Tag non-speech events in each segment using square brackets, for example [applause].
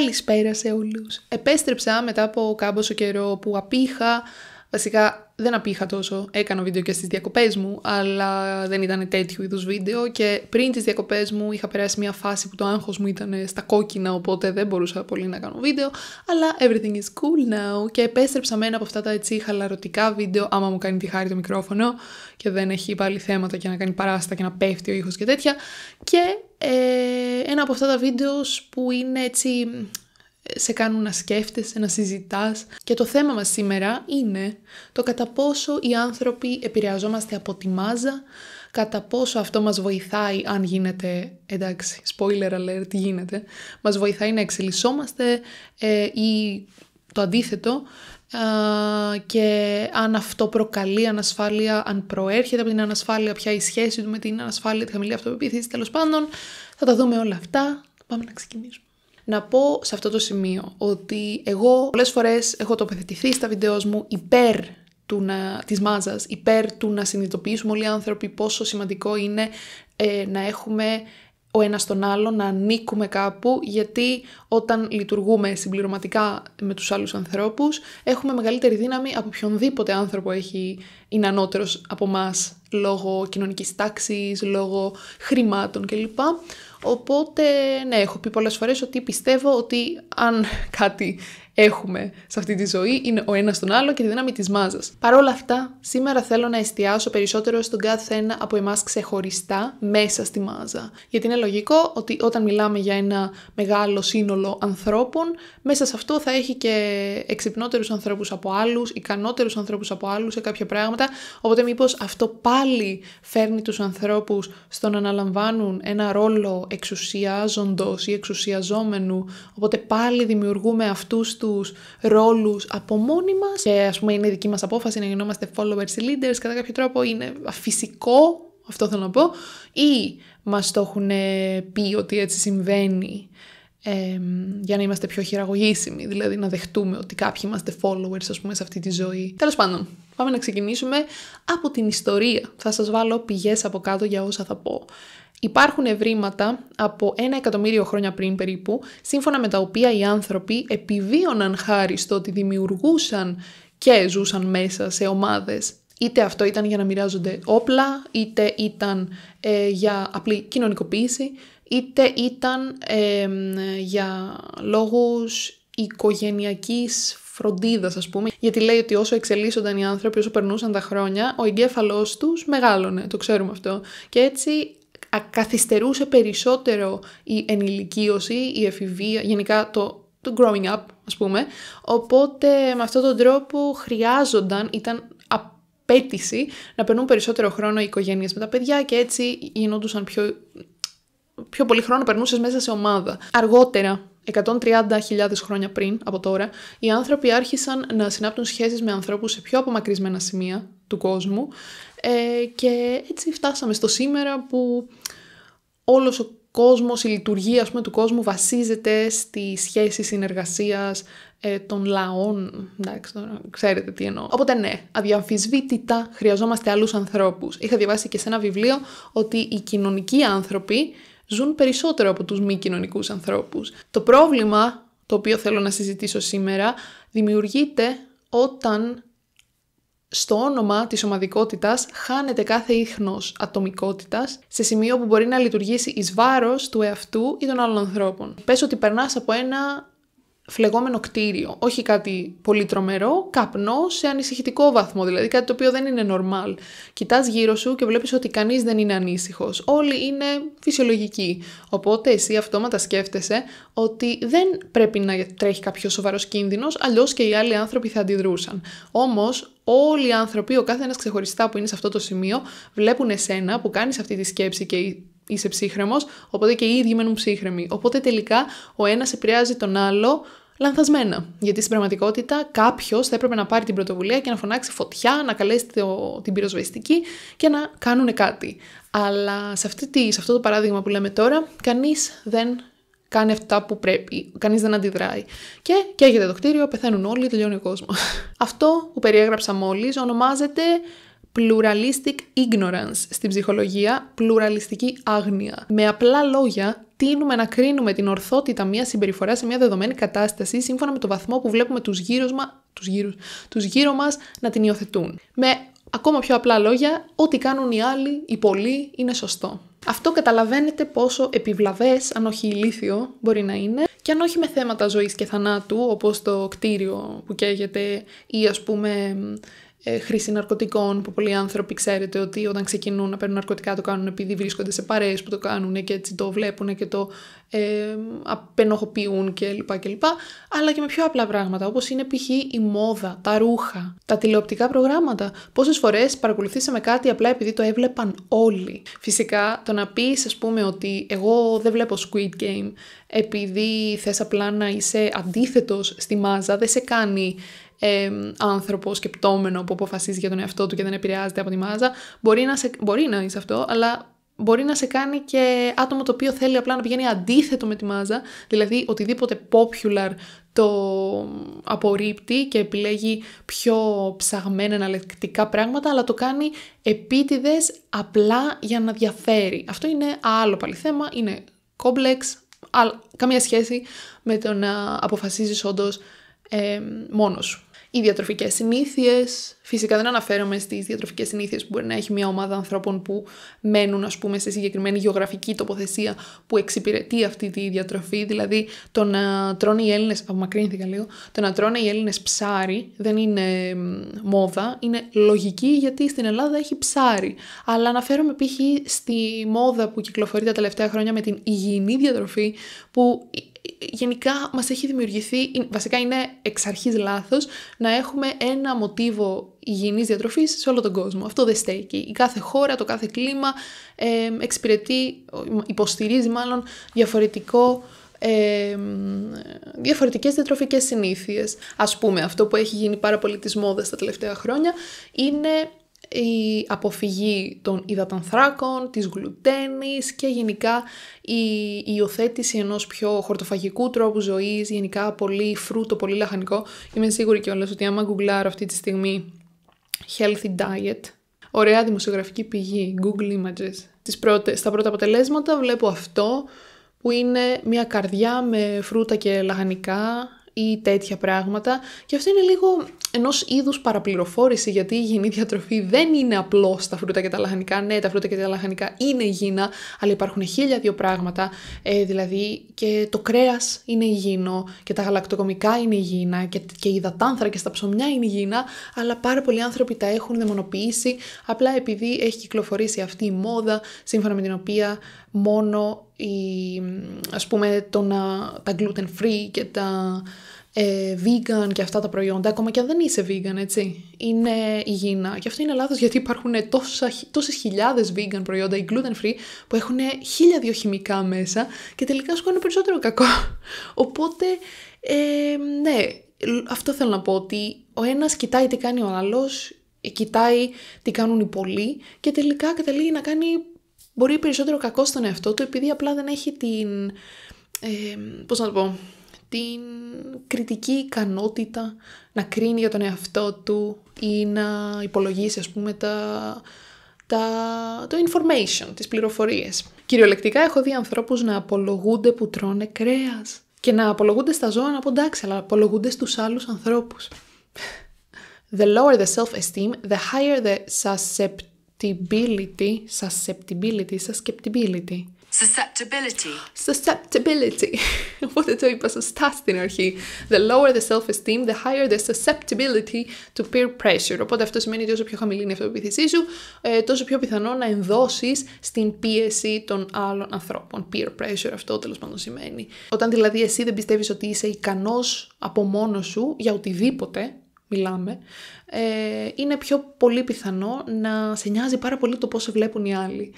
Καλησπέρα σε όλους. Επέστρεψα μετά από κάμποσο καιρό που απήχα. Βασικά δεν απήχα τόσο. Έκανα βίντεο και στις διακοπές μου, αλλά δεν ήταν τέτοιου είδους βίντεο. Και πριν τις διακοπές μου είχα περάσει μια φάση που το άγχος μου ήταν ε, στα κόκκινα, οπότε δεν μπορούσα πολύ να κάνω βίντεο. Αλλά everything is cool now. Και επέστρεψα με ένα από αυτά τα έτσι χαλαρωτικά βίντεο, άμα μου κάνει τη χάρη το μικρόφωνο και δεν έχει πάλι θέματα και να κάνει παράστα και να πέφτει ο ήχος και τέτοια. Και ε, ένα από αυτά τα βίντεος που είναι έτσι σε κάνουν να σκέφτεσαι, να συζητάς. Και το θέμα μας σήμερα είναι το κατά πόσο οι άνθρωποι επηρεαζόμαστε από τη μάζα, κατά πόσο αυτό μας βοηθάει αν γίνεται, εντάξει, spoiler alert, τι γίνεται, μας βοηθάει να εξελισσόμαστε ε, ή το αντίθετο και αν αυτό προκαλεί ανασφάλεια, αν προέρχεται από την ανασφάλεια, ποια η σχέση του με την ανασφάλεια, τη χαμηλή αυτοπεποίθηση, τέλος πάντων, θα τα δούμε όλα αυτά. Πάμε να ξεκινήσουμε να πω σε αυτό το σημείο ότι εγώ πολλές φορές έχω τοποθετηθεί στα βίντεο μου υπέρ του να, της μάζας, υπέρ του να συνειδητοποιήσουμε όλοι οι άνθρωποι πόσο σημαντικό είναι ε, να έχουμε ο ένας τον άλλο, να ανήκουμε κάπου, γιατί όταν λειτουργούμε συμπληρωματικά με τους άλλους ανθρώπους, έχουμε μεγαλύτερη δύναμη από οποιονδήποτε άνθρωπο έχει, είναι ανώτερος από μας λόγω κοινωνικής τάξης, λόγω χρημάτων κλπ. Οπότε, ναι, έχω πει πολλές φορές ότι πιστεύω ότι αν [laughs] κάτι έχουμε σε αυτή τη ζωή είναι ο ένας τον άλλο και τη δύναμη της μάζας. Παρ' όλα αυτά, σήμερα θέλω να εστιάσω περισσότερο στον κάθε ένα από εμάς ξεχωριστά μέσα στη μάζα. Γιατί είναι λογικό ότι όταν μιλάμε για ένα μεγάλο σύνολο ανθρώπων, μέσα σε αυτό θα έχει και εξυπνότερους ανθρώπους από άλλους, ικανότερους ανθρώπους από άλλους σε κάποια πράγματα, οπότε μήπως αυτό πάλι φέρνει τους ανθρώπους στο να αναλαμβάνουν ένα ρόλο εξουσιάζοντος ή εξουσιαζόμενου, οπότε πάλι δημιουργούμε αυτούς τους ρόλους από μόνοι μας και ας πούμε είναι η δική μας απόφαση να γινόμαστε followers ή leaders, κατά κάποιο τρόπο είναι φυσικό αυτό θέλω να πω, ή μας το έχουν πει ότι έτσι συμβαίνει για να είμαστε πιο χειραγωγήσιμοι, δηλαδή να δεχτούμε ότι κάποιοι είμαστε followers ας πούμε σε αυτή τη ζωή. Τέλος πάντων, πάμε να ξεκινήσουμε από την ιστορία. Θα σας βάλω πηγές από κάτω για όσα θα πω. Υπάρχουν ευρήματα από ένα εκατομμύριο χρόνια πριν περίπου, σύμφωνα με τα οποία οι άνθρωποι επιβίωναν χάρη στο ότι δημιουργούσαν και ζούσαν μέσα σε ομάδες. Είτε αυτό ήταν για να μοιράζονται όπλα, είτε ήταν ε, για απλή κοινωνικοποίηση, είτε ήταν για λόγους οικογενειακής φροντίδας ας πούμε, γιατί λέει ότι όσο εξελίσσονταν οι άνθρωποι, όσο περνούσαν τα χρόνια, ο εγκέφαλός τους μεγάλωνε, το ξέρουμε αυτό. Και έτσι καθυστερούσε περισσότερο η ενηλικίωση, η εφηβεία, γενικά το, το growing up ας πούμε. Οπότε με αυτόν τον τρόπο χρειάζονταν, ήταν απέτηση να περνούν περισσότερο χρόνο οι οικογένειες με τα παιδιά και έτσι γινόντουσαν πιο, πιο πολύ χρόνο περνούσες μέσα σε ομάδα. Αργότερα, 130.000 χρόνια πριν από τώρα, οι άνθρωποι άρχισαν να συνάπτουν σχέσεις με ανθρώπους σε πιο απομακρυσμένα σημεία του κόσμου ε, και έτσι φτάσαμε στο σήμερα που όλος ο κόσμος, η λειτουργία του κόσμου βασίζεται στη σχέση συνεργασίας ε, των λαών. Εντάξει, ξέρετε τι εννοώ. Οπότε ναι, αδιαμφισβήτητα χρειαζόμαστε άλλους ανθρώπους. Είχα διαβάσει και σε ένα βιβλίο ότι οι κοινωνικοί άνθρωποι ζουν περισσότερο από τους μη κοινωνικούς ανθρώπους. Το πρόβλημα το οποίο θέλω να συζητήσω σήμερα δημιουργείται όταν στο όνομα της ομαδικότητας χάνεται κάθε ίχνος ατομικότητας σε σημείο που μπορεί να λειτουργήσει εις βάρος του εαυτού ή των άλλων ανθρώπων. Πες ότι περνάς από ένα φλεγόμενο κτίριο, όχι κάτι πολύ τρομερό, καπνό σε ανησυχητικό βαθμό, δηλαδή κάτι το οποίο δεν είναι normal. Κοιτάς γύρω σου και βλέπεις ότι κανείς δεν είναι ανήσυχος. όλοι είναι φυσιολογικοί. Οπότε εσύ αυτόματα σκέφτεσαι ότι δεν πρέπει να τρέχει κάποιος σοβαρός κίνδυνος, αλλιώς και οι άλλοι άνθρωποι θα αντιδρούσαν. Όμως, όλοι οι άνθρωποι, ο κάθε ένας ξεχωριστά που είναι σε αυτό το σημείο, βλέπουν εσένα που κάνεις αυτή τη σκέψη και είσαι ψύχρεμος, οπότε και οι ίδιοι μένουν ψύχρεμοι. Οπότε τελικά ο ένας επηρεάζει τον άλλο λανθασμένα. Γιατί στην πραγματικότητα κάποιος θα έπρεπε να πάρει την πρωτοβουλία και να φωνάξει φωτιά, να καλέσει το, την πυροσβεστική και να κάνουν κάτι. Αλλά σε, αυτή σε αυτό το παράδειγμα που λέμε τώρα, κανείς δεν κάνει αυτά που πρέπει, κανείς δεν αντιδράει. Και καίγεται το κτίριο, πεθαίνουν όλοι, τελειώνει ο κόσμος. [laughs] αυτό που περιέγραψα μόλις ονομάζεται pluralistic ignorance στην ψυχολογία, πλουραλιστική άγνοια. Με απλά λόγια, τείνουμε να κρίνουμε την ορθότητα μιας συμπεριφοράς σε μια δεδομένη κατάσταση σύμφωνα με το βαθμό που βλέπουμε τους γύρω μα τους γύρους, τους γύρω μας να την υιοθετούν. Με ακόμα πιο απλά λόγια, ό,τι κάνουν οι άλλοι, οι πολλοί, είναι σωστό. Αυτό καταλαβαίνετε πόσο επιβλαβές, αν όχι ηλίθιο, μπορεί να είναι και αν όχι με θέματα ζωής και θανάτου, όπως το κτίριο που καίγεται ή ας πούμε ε, χρήση ναρκωτικών που πολλοί άνθρωποι ξέρετε ότι όταν ξεκινούν να παίρνουν ναρκωτικά το κάνουν επειδή βρίσκονται σε παρέες που το κάνουν και έτσι το βλέπουν και το ε, απενοχοποιούν κλπ. Αλλά και με πιο απλά πράγματα όπως είναι π.χ. η μόδα, τα ρούχα, τα τηλεοπτικά προγράμματα. Πόσες φορές παρακολουθήσαμε κάτι απλά επειδή το έβλεπαν όλοι. Φυσικά το να πεις ας πούμε ότι εγώ δεν βλέπω Squid Game επειδή θες απλά να είσαι αντίθετος στη μάζα δεν σε κάνει ε, άνθρωπο σκεπτόμενο που αποφασίζει για τον εαυτό του και δεν επηρεάζεται από τη μάζα, μπορεί να, σε, μπορεί να είσαι αυτό, αλλά μπορεί να σε κάνει και άτομο το οποίο θέλει απλά να πηγαίνει αντίθετο με τη μάζα, δηλαδή οτιδήποτε popular το απορρίπτει και επιλέγει πιο ψαγμένα εναλλακτικά πράγματα, αλλά το κάνει επίτηδες απλά για να διαφέρει. Αυτό είναι άλλο πάλι θέμα, είναι complex καμία σχέση με το να αποφασίζεις όντως ε, μόνος σου οι διατροφικές συνήθειες. Φυσικά δεν αναφέρομαι στις διατροφικές συνήθειες που μπορεί να έχει μια ομάδα ανθρώπων που μένουν, ας πούμε, σε συγκεκριμένη γεωγραφική τοποθεσία που εξυπηρετεί αυτή τη διατροφή. Δηλαδή, το να τρώνε οι Έλληνες. Απομακρύνθηκα λίγο. Το να τρώνε οι Έλληνες ψάρι δεν είναι μόδα, είναι λογική γιατί στην Ελλάδα έχει ψάρι. Αλλά αναφέρομαι π.χ. στη μόδα που κυκλοφορεί τα τελευταία χρόνια με την υγιεινή διατροφή που γενικά μας έχει δημιουργηθεί, βασικά είναι εξ αρχής λάθος, να έχουμε ένα μοτίβο υγιεινής διατροφής σε όλο τον κόσμο. Αυτό δεν στέκει. Η κάθε χώρα, το κάθε κλίμα ε, εξυπηρετεί, υποστηρίζει μάλλον διαφορετικό ε, διαφορετικές διατροφικές συνήθειες. Ας πούμε, αυτό που έχει γίνει πάρα πολύ της μόδας τα τελευταία χρόνια είναι η αποφυγή των υδατανθράκων, της γλουτένης και γενικά η υιοθέτηση ενός πιο χορτοφαγικού τρόπου ζωής, γενικά πολύ φρούτο, πολύ λαχανικό. Είμαι σίγουρη κιόλας ότι άμα γκουγκλάρω αυτή τη στιγμή healthy diet, ωραία δημοσιογραφική πηγή, Google Images, πρώτες, στα πρώτα αποτελέσματα βλέπω αυτό που είναι μια καρδιά με φρούτα και λαχανικά, ή τέτοια πράγματα. Και αυτό είναι λίγο ενός είδους παραπληροφόρηση, γιατί η υγιεινή διατροφή δεν είναι απλώς τα φρούτα και τα λαχανικά. Ναι, τα φρούτα και τα λαχανικά είναι υγιεινά, αλλά υπάρχουν χίλια δύο πράγματα. Ε, δηλαδή και το κρέας είναι υγιεινό, και τα γαλακτοκομικά είναι υγιεινά, και, και οι και στα ψωμιά είναι υγιεινά, αλλά πάρα πολλοί άνθρωποι τα έχουν δαιμονοποιήσει απλά επειδή έχει κυκλοφορήσει αυτή η μόδα σύμφωνα με την οποία μόνο η, ας πούμε το να, τα gluten free και τα ε, vegan και αυτά τα προϊόντα, ακόμα και αν δεν είσαι vegan, έτσι, είναι υγιεινά. Και αυτό είναι λάθος γιατί υπάρχουν τόσα, τόσες χιλιάδες vegan προϊόντα οι gluten free που έχουν χίλια δυο μέσα και τελικά σου κάνουν περισσότερο κακό. [laughs] Οπότε, ε, ναι, αυτό θέλω να πω ότι ο ένας κοιτάει τι κάνει ο άλλος, κοιτάει τι κάνουν οι πολλοί και τελικά καταλήγει να κάνει μπορεί περισσότερο κακό στον εαυτό του επειδή απλά δεν έχει την, πώς να το πω, την κριτική ικανότητα να κρίνει για τον εαυτό του ή να υπολογίσει ας πούμε τα, τα, το information, τις πληροφορίες. Κυριολεκτικά έχω δει ανθρώπους να απολογούνται που τρώνε κρέας και να απολογούνται στα ζώα να πω εντάξει, αλλά απολογούνται στους άλλους ανθρώπους. [laughs] The lower the self-esteem, the higher the susceptibility susceptibility, susceptibility, susceptibility. Susceptibility. Οπότε το είπα σωστά στην αρχή. The lower the self-esteem, the higher the susceptibility to peer pressure. Οπότε αυτό σημαίνει ότι όσο πιο χαμηλή είναι η αυτοπεποίθησή σου, ε, τόσο πιο πιθανό να ενδώσεις στην πίεση των άλλων ανθρώπων. Peer pressure, αυτό τέλος πάντων σημαίνει. Όταν δηλαδή εσύ δεν πιστεύεις ότι είσαι ικανός από μόνος σου για οτιδήποτε, μιλάμε, ε, είναι πιο πολύ πιθανό να σε νοιάζει πάρα πολύ το πώς σε βλέπουν οι άλλοι.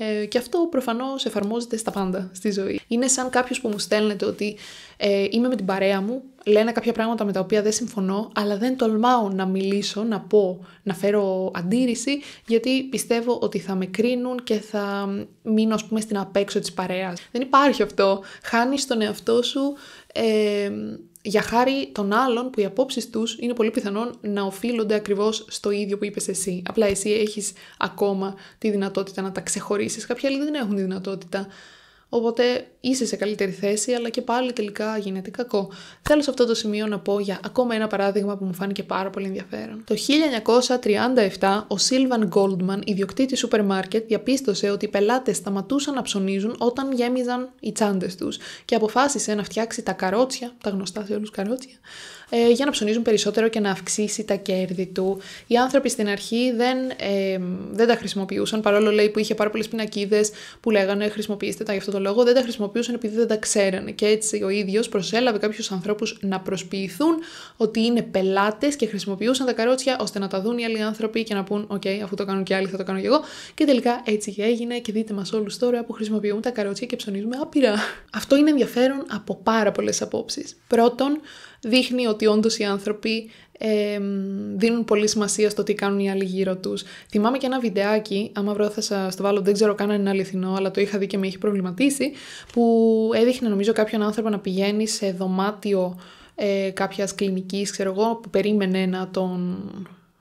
Ε, και αυτό προφανώς εφαρμόζεται στα πάντα στη ζωή. Είναι σαν κάποιος που μου στέλνεται ότι ε, είμαι με την παρέα μου, λένε κάποια πράγματα με τα οποία δεν συμφωνώ, αλλά δεν τολμάω να μιλήσω, να πω, να φέρω αντίρρηση, γιατί πιστεύω ότι θα με κρίνουν και θα μείνω, ας πούμε, στην απέξω της παρέας. Δεν υπάρχει αυτό. Χάνεις τον εαυτό σου ε, για χάρη των άλλων που οι απόψεις τους είναι πολύ πιθανόν να οφείλονται ακριβώς στο ίδιο που είπες εσύ. Απλά εσύ έχεις ακόμα τη δυνατότητα να τα ξεχωρίσεις. Κάποιοι άλλοι δεν έχουν τη δυνατότητα Οπότε είσαι σε καλύτερη θέση, αλλά και πάλι τελικά γίνεται κακό. Θέλω σε αυτό το σημείο να πω για ακόμα ένα παράδειγμα που μου φάνηκε πάρα πολύ ενδιαφέρον. Το 1937, ο Σίλβαν Γκόλντμαν, ιδιοκτήτη σούπερ μάρκετ, διαπίστωσε ότι οι πελάτες σταματούσαν να ψωνίζουν όταν γέμιζαν οι τσάντες τους και αποφάσισε να φτιάξει τα καρότσια, τα γνωστά σε όλους καρότσια, ε, για να ψωνίζουν περισσότερο και να αυξήσει τα κέρδη του. Οι άνθρωποι στην αρχή δεν, ε, δεν τα χρησιμοποιούσαν, παρόλο λέει, που είχε πάρα πολλές πινακίδες που λέγανε χρησιμοποιήστε τα για αυτό το λόγο, δεν τα χρησιμοποιούσαν επειδή δεν τα ξέρανε. Και έτσι ο ίδιος προσέλαβε κάποιους ανθρώπους να προσποιηθούν ότι είναι πελάτες και χρησιμοποιούσαν τα καρότσια ώστε να τα δουν οι άλλοι άνθρωποι και να πούν: OK, αφού το κάνουν και άλλοι, θα το κάνω κι εγώ. Και τελικά έτσι και έγινε. Και δείτε μας όλους τώρα που χρησιμοποιούμε τα καρότσια και ψωνίζουμε άπειρα. Αυτό είναι ενδιαφέρον από πάρα πολλές απόψεις. Πρώτον, δείχνει ότι όντως οι άνθρωποι ε, δίνουν πολύ σημασία στο τι κάνουν οι άλλοι γύρω τους. Θυμάμαι και ένα βιντεάκι, άμα βρω θα σας το βάλω, δεν ξέρω καν αν είναι αληθινό, αλλά το είχα δει και με είχε προβληματίσει, που έδειχνε νομίζω κάποιον άνθρωπο να πηγαίνει σε δωμάτιο ε, κάποιας κλινικής, ξέρω εγώ, που περίμενε να τον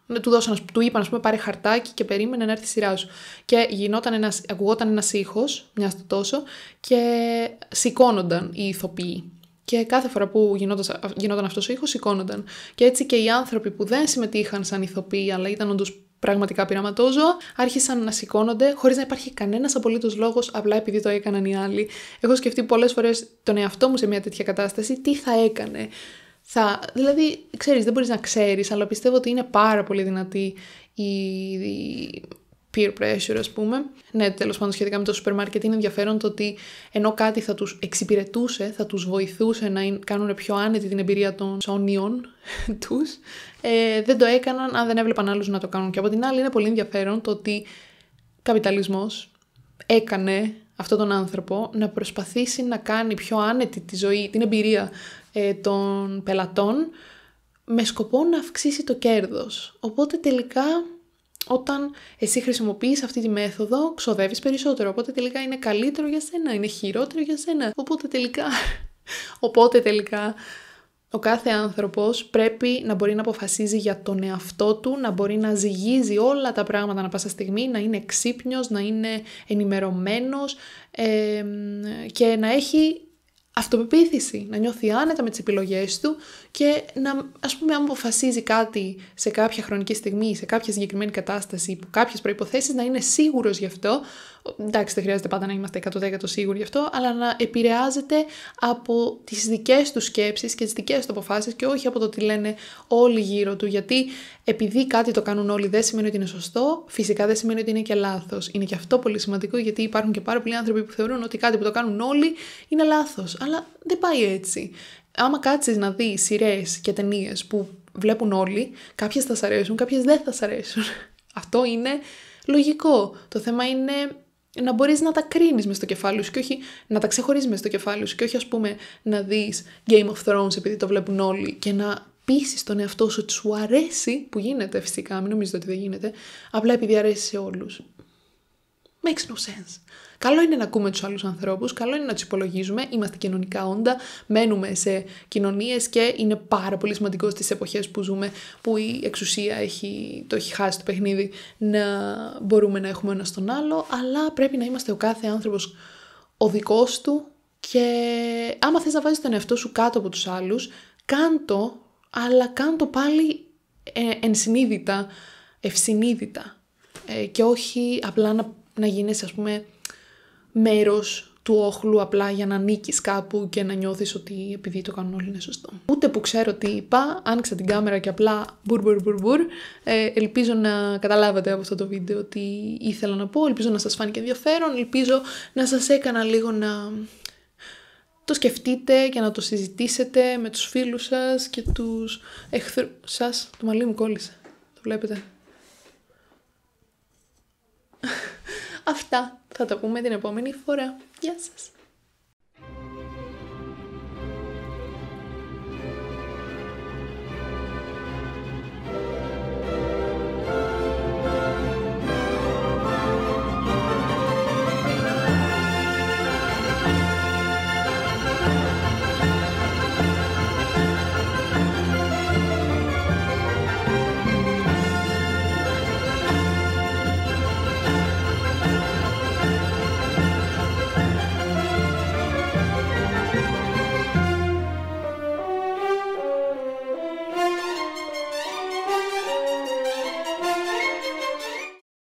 να του, δώσαν, του είπαν, ας πούμε, πάρε χαρτάκι και περίμενε να έρθει η σειρά σου. Και γινόταν ένας, ακουγόταν ένας ήχος, μιας το τόσο, και σηκώνονταν οι ηθοποιοί. Και κάθε φορά που γινόταν, αυτό αυτός ο ήχος, σηκώνονταν. Και έτσι και οι άνθρωποι που δεν συμμετείχαν σαν ηθοποιοί αλλά ήταν όντως πραγματικά πειραματόζωα, άρχισαν να σηκώνονται χωρίς να υπάρχει κανένας απολύτως λόγος, απλά επειδή το έκαναν οι άλλοι. Έχω σκεφτεί πολλές φορές τον εαυτό μου σε μια τέτοια κατάσταση, τι θα έκανε. Θα, δηλαδή, ξέρεις, δεν μπορείς να ξέρεις, αλλά πιστεύω ότι είναι πάρα πολύ δυνατή η peer pressure, ας πούμε. Ναι, τέλος πάντων, σχετικά με το σούπερ μάρκετ είναι ενδιαφέρον το ότι ενώ κάτι θα τους εξυπηρετούσε, θα τους βοηθούσε να κάνουν πιο άνετη την εμπειρία των σόνιων [laughs] τους, ε, δεν το έκαναν αν δεν έβλεπαν άλλους να το κάνουν. Και από την άλλη, είναι πολύ ενδιαφέρον το ότι καπιταλισμός έκανε αυτόν τον άνθρωπο να προσπαθήσει να κάνει πιο άνετη τη ζωή, την εμπειρία ε, των πελατών με σκοπό να αυξήσει το κέρδος. Οπότε τελικά όταν εσύ χρησιμοποιείς αυτή τη μέθοδο, ξοδεύεις περισσότερο. Οπότε τελικά είναι καλύτερο για σένα, είναι χειρότερο για σένα. Οπότε τελικά, [laughs] οπότε τελικά ο κάθε άνθρωπος πρέπει να μπορεί να αποφασίζει για τον εαυτό του, να μπορεί να ζυγίζει όλα τα πράγματα να πάσα στιγμή, να είναι ξύπνιος, να είναι ενημερωμένος και να έχει αυτοπεποίθηση, να νιώθει άνετα με τις επιλογές του και να, ας πούμε, αν αποφασίζει κάτι σε κάποια χρονική στιγμή, σε κάποια συγκεκριμένη κατάσταση, που κάποιες προϋποθέσεις, να είναι σίγουρος γι' αυτό εντάξει δεν χρειάζεται πάντα να είμαστε 100% σίγουροι γι' αυτό, αλλά να επηρεάζεται από τις δικές τους σκέψεις και τις δικές του αποφάσεις και όχι από το τι λένε όλοι γύρω του, γιατί επειδή κάτι το κάνουν όλοι δεν σημαίνει ότι είναι σωστό, φυσικά δεν σημαίνει ότι είναι και λάθος. Είναι και αυτό πολύ σημαντικό γιατί υπάρχουν και πάρα πολλοί άνθρωποι που θεωρούν ότι κάτι που το κάνουν όλοι είναι λάθος, αλλά δεν πάει έτσι. Άμα κάτσεις να δεις σειρές και ταινίες που βλέπουν όλοι, κάποιες θα σ' αρέσουν, κάποιες δεν θα σ' αρέσουν. [laughs] Αυτό είναι λογικό. Το θέμα είναι να μπορείς να τα κρίνεις μες στο κεφάλι σου και όχι να τα ξεχωρίζεις μες στο κεφάλι σου και όχι ας πούμε να δεις Game of Thrones επειδή το βλέπουν όλοι και να πείσει τον εαυτό σου ότι σου αρέσει, που γίνεται φυσικά, μην νομίζετε ότι δεν γίνεται, απλά επειδή αρέσει σε όλους. Makes no sense. Καλό είναι να ακούμε τους άλλους ανθρώπους, καλό είναι να τους υπολογίζουμε. Είμαστε κοινωνικά όντα, μένουμε σε κοινωνίες και είναι πάρα πολύ σημαντικό στις εποχές που ζούμε, που η εξουσία έχει, το έχει χάσει το παιχνίδι, να μπορούμε να έχουμε ένας τον άλλο. Αλλά πρέπει να είμαστε ο κάθε άνθρωπος ο δικός του και άμα θες να βάζεις τον εαυτό σου κάτω από τους άλλους, κάντο, αλλά κάντο πάλι ε, ενσυνείδητα, ευσυνείδητα ε, και όχι απλά να να γίνεις ας πούμε μέρος του όχλου απλά για να νίκεις κάπου και να νιώθεις ότι επειδή το κάνουν όλοι είναι σωστό. Ούτε που ξέρω τι είπα, άνοιξα την κάμερα και απλά μπουρ μπουρ μπουρ μπουρ. Ε, ελπίζω να καταλάβατε από αυτό το βίντεο τι ήθελα να πω, ελπίζω να σας φάνηκε ενδιαφέρον, ελπίζω να σας έκανα λίγο να το σκεφτείτε και να το συζητήσετε με τους φίλους σας και τους εχθρούς σας. Το μαλλί μου κόλλησε, το βλέπετε. Αυτά. Θα τα πούμε την επόμενη φορά. Γεια σας.